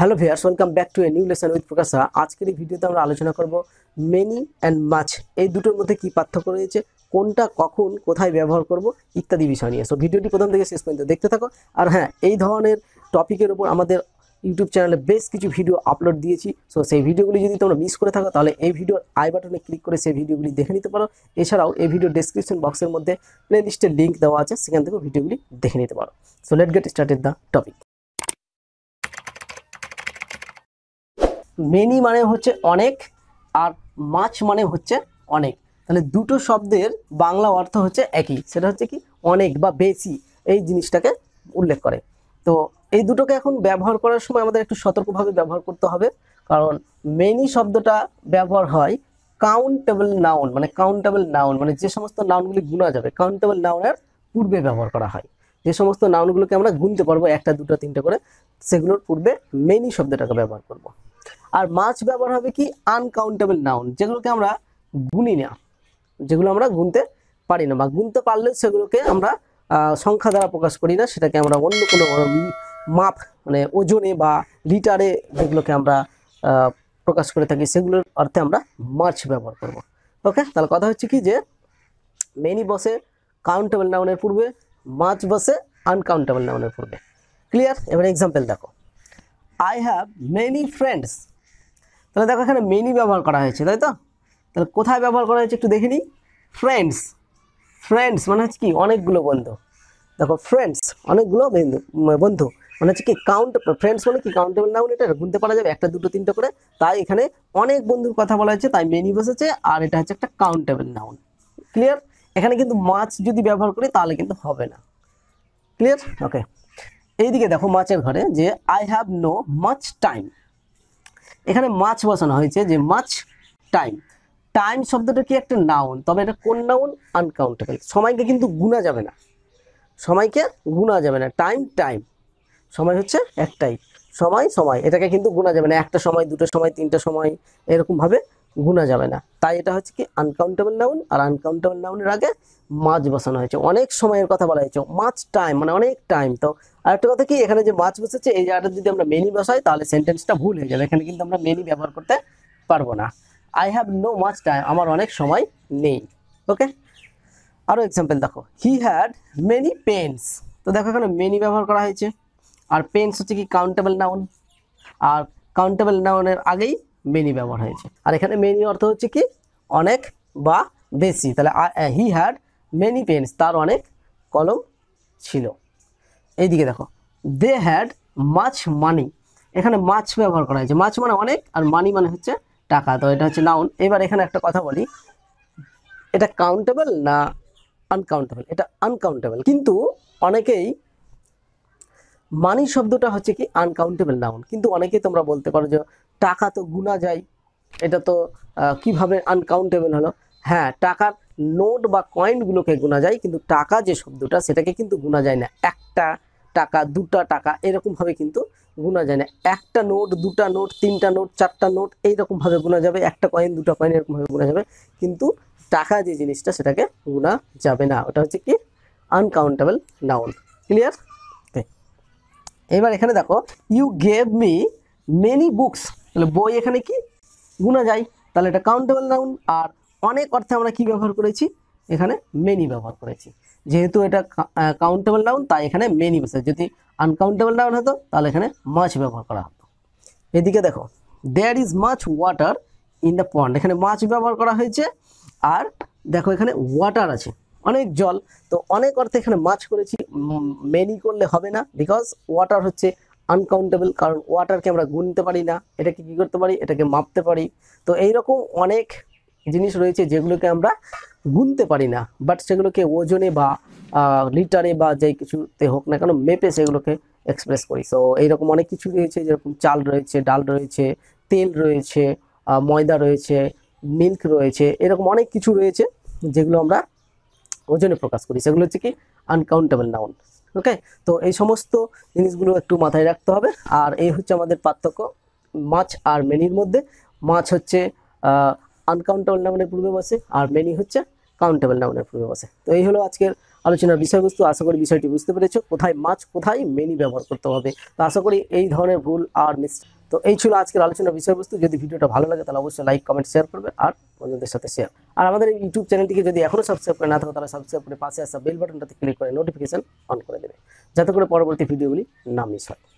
hello viewers welcome back to a new lesson with Prakasha আজকের এই ভিডিওতে আমরা আলোচনা করব মেনি অ্যান্ড মাছ এই দুটোর মধ্যে কি পার্থক্য রয়েছে কোনটা কখন কোথায় ব্যবহার করব ইত্যাদি বিষয় নিয়ে সো ভিডিওটি প্রথম থেকে শেষ পর্যন্ত দেখতে থাকো আর হ্যাঁ এই ধরনের টপিকের ওপর আমাদের ইউটিউব চ্যানেলে বেশ কিছু ভিডিও আপলোড দিয়েছি সো সেই ভিডিওগুলি যদি তোমরা মিস করে থাকো তাহলে এই ভিডিওর আই বাটনে ক্লিক করে সেই ভিডিওগুলি দেখে নিতে পারো এছাড়াও এই ভিডিও ডেসক্রিপশন বক্সের মধ্যে প্লেলিস্টের লিঙ্ক দেওয়া আছে সেখান থেকেও ভিডিওগুলি দেখে নিতে পারো so let get started the topic many মানে হচ্ছে অনেক আর মাছ মানে হচ্ছে অনেক তাহলে দুটো শব্দের বাংলা অর্থ হচ্ছে একই সেটা হচ্ছে কি অনেক বা বেশি এই জিনিসটাকে উল্লেখ করে তো এই দুটোকে এখন ব্যবহার করার সময় আমাদের একটু সতর্কভাবে ব্যবহার করতে হবে কারণ মেনি শব্দটা ব্যবহার হয় কাউন্টেবল নাউন মানে কাউন্টেবল নাউন মানে যে সমস্ত নাউনগুলি গুণা যাবে কাউন্টেবল নাউনের পূর্বে ব্যবহার করা হয় যে সমস্ত নাউনগুলোকে আমরা গুনতে পারবো একটা দুটো তিনটে করে সেগুলোর পূর্বে মেনি শব্দটাকে ব্যবহার করবো আর মাছ ব্যবহার হবে কি আনকাউন্টেবল নাউন যেগুলোকে আমরা গুনি না যেগুলো আমরা গুনতে পারি না বা গুনতে পারলে সেগুলোকে আমরা সংখ্যা দ্বারা প্রকাশ করি না সেটাকে আমরা অন্য কোনো মাপ মানে ওজনে বা লিটারে যেগুলোকে আমরা প্রকাশ করে থাকি সেগুলোর অর্থে আমরা মাছ ব্যবহার করব ওকে তাহলে কথা হচ্ছে কি যে মেনি বসে কাউন্টেবল নাউনের পূর্বে মাছ বসে আনকাউন্টেবল নাউনের পূর্বে ক্লিয়ার এবার এক্সাম্পল দেখো আই হ্যাভ মেনি ফ্রেন্ডস তাহলে দেখো এখানে মেনি ব্যবহার করা হয়েছে তাই তো তাহলে কোথায় ব্যবহার করা হয়েছে একটু দেখে নিই ফ্রেন্ডস ফ্রেন্ডস মানে হচ্ছে কি অনেকগুলো বন্ধু দেখো ফ্রেন্ডস অনেকগুলো বন্ধু মানে হচ্ছে কি কাউন্ট ফ্রেন্ডস মানে কি কাউন্টেবল নাউন এটা গুনতে পারা যাবে একটা দুটো তিনটা করে তাই এখানে অনেক বন্ধুর কথা বলা হয়েছে তাই মেনি বসেছে আর এটা হচ্ছে একটা কাউন্টেবল নাউন ক্লিয়ার এখানে কিন্তু মাছ যদি ব্যবহার করি তাহলে কিন্তু হবে না ক্লিয়ার ওকে এইদিকে দেখো মাছের ঘরে যে I have no much time এখানে মাছ বসানো হয়েছে যে মাছ টাইম টাইম শব্দটা কি একটা নাউন তবে এটা কোন নাউন আনকাউন্টেবল সময়কে কিন্তু গুণা যাবে না সময়কে গুণা যাবে না টাইম টাইম সময় হচ্ছে একটাই সময় সময় এটাকে কিন্তু গুণা যাবে না একটা সময় দুটো সময় তিনটা সময় এরকমভাবে গুণা যাবে না তাই এটা হচ্ছে কি আনকাউন্টেবল নাউন আর আনকাউন্টেবল নাউনের আগে মাছ বসানো হয়েছে অনেক সময়ের কথা বলা হয়েছে মাছ টাইম মানে অনেক টাইম তো আর একটা কথা কি এখানে যে মাছ বসেছে এই জায়গাটা যদি আমরা মেনি বসাই তাহলে সেন্টেন্সটা ভুল হয়ে যাবে এখানে কিন্তু আমরা মেনি ব্যবহার করতে পারবো না I have no much time আমার অনেক সময় নেই ওকে আরও এক্সাম্পল দেখো হি হ্যাড মেনি পেন্স তো দেখো এখানে মেনি ব্যবহার করা হয়েছে আর পেন্স হচ্ছে কি কাউন্টেবল নাউন আর কাউন্টেবল নাউনের আগেই মেনি ব্যবহার হয়েছে আর এখানে মেনি অর্থ হচ্ছে কি অনেক বা বেশি তাহলে হি হ্যাড মেনি পেন্স তার অনেক কলম ছিল এইদিকে দেখো দে হ্যাড মাছ মানি এখানে মাছ ব্যবহার করা হয়েছে মাছ মানে অনেক আর মানি মানে হচ্ছে টাকা তো এটা হচ্ছে নাউন এবার এখানে একটা কথা বলি এটা কাউন্টেবল না আনকাউন্টেবল এটা আনকাউন্টেবল কিন্তু অনেকেই মানি শব্দটা হচ্ছে কি আনকাউন্টেবল নাউন কিন্তু অনেকেই তোমরা বলতে পারো যে টাকা তো গুণা যায় এটা তো কিভাবে আনকাউন্টেবল হলো হ্যাঁ টাকার নোট বা কয়েনগুলোকে গোনা যায় কিন্তু টাকা যে শব্দটা সেটাকে কিন্তু গোনা যায় না একটা টাকা দুটা টাকা এরকমভাবে কিন্তু গোনা যায় না একটা নোট দুটা নোট তিনটা নোট চারটা নোট এইরকমভাবে গোনা যাবে একটা কয়েন দুটা কয়েন এরকমভাবে গোনা যাবে কিন্তু টাকা যে জিনিসটা সেটাকে গোনা যাবে না ওটা হচ্ছে কি আনকাউন্টেবল নাউন ক্লিয়ার এবার এখানে দেখো you gave me many books তাহলে বই এখানে কি গুণা যায় তাহলে এটা কাউন্টেবল নাউন আর অনেক অর্থে আমরা কি ব্যবহার করেছি এখানে মেনি ব্যবহার করেছি যেহেতু এটা কাউন্টেবল নাউন তাই এখানে মেনি বসে যদি আনকাউন্টেবল নাউন হতো তাহলে এখানে মাছ ব্যবহার করা হতো এদিকে দেখো there is much water in the pond এখানে মাছ ব্যবহার করা হয়েছে আর দেখো এখানে ওয়াটার আছে অনেক জল তো অনেক অর্থে এখানে মাছ করেছি মেনি করলে হবে না বিকজ ওয়াটার হচ্ছে আনকাউন্টেবল কারণ ওয়াটারকে আমরা গুনতে পারি না এটাকে কী করতে পারি এটাকে মাপতে পারি তো এইরকম অনেক জিনিস রয়েছে যেগুলোকে আমরা গুনতে পারি না বাট সেগুলোকে ওজনে বা লিটারে বা যে কিছুতে হোক না কেন মেপে সেগুলোকে এক্সপ্রেস করি সো এইরকম অনেক কিছু রয়েছে যেরকম চাল রয়েছে ডাল রয়েছে তেল রয়েছে ময়দা রয়েছে মিল্ক রয়েছে এরকম অনেক কিছু রয়েছে যেগুলো আমরা ওজনে প্রকাশ করি সেগুলো হচ্ছে কি আনকাউন্টেবল নাউন ওকে তো এই সমস্ত জিনিসগুলো একটু মাথায় রাখতে হবে আর এই হচ্ছে আমাদের পার্থক্য মাছ আর মেনির মধ্যে মাছ হচ্ছে আনকাউন্টেবল নাউনের পূর্বে বসে আর মেনি হচ্ছে কাউন্টেবল নাউনের পূর্বে বসে তো এই হলো আজকের আলোচনার বিষয়বস্তু আশা করি বিষয়টি বুঝতে পেরেছো কোথায় মাছ কোথায় মেনি ব্যবহার করতে হবে তো আশা করি এই ধরনের ভুল আর মিস তো এই ছিল আজকের আলোচনার বিষয়বস্তু যদি ভিডিওটা ভালো লাগে তাহলে অবশ্যই লাইক কমেন্ট শেয়ার করবে আর বন্ধুদের সাথে শেয়ার আর আমাদের ইউটিউব চ্যানেলটিকে যদি এখনও সাবস্ক্রাইব করে না থাকো তাহলে সাবস্ক্রাইব করে পাশে আসা বেল বাটনটাতে ক্লিক করে নোটিফিকেশান অন করে দেবে যাতে করে পরবর্তী ভিডিওগুলি না মিস হয়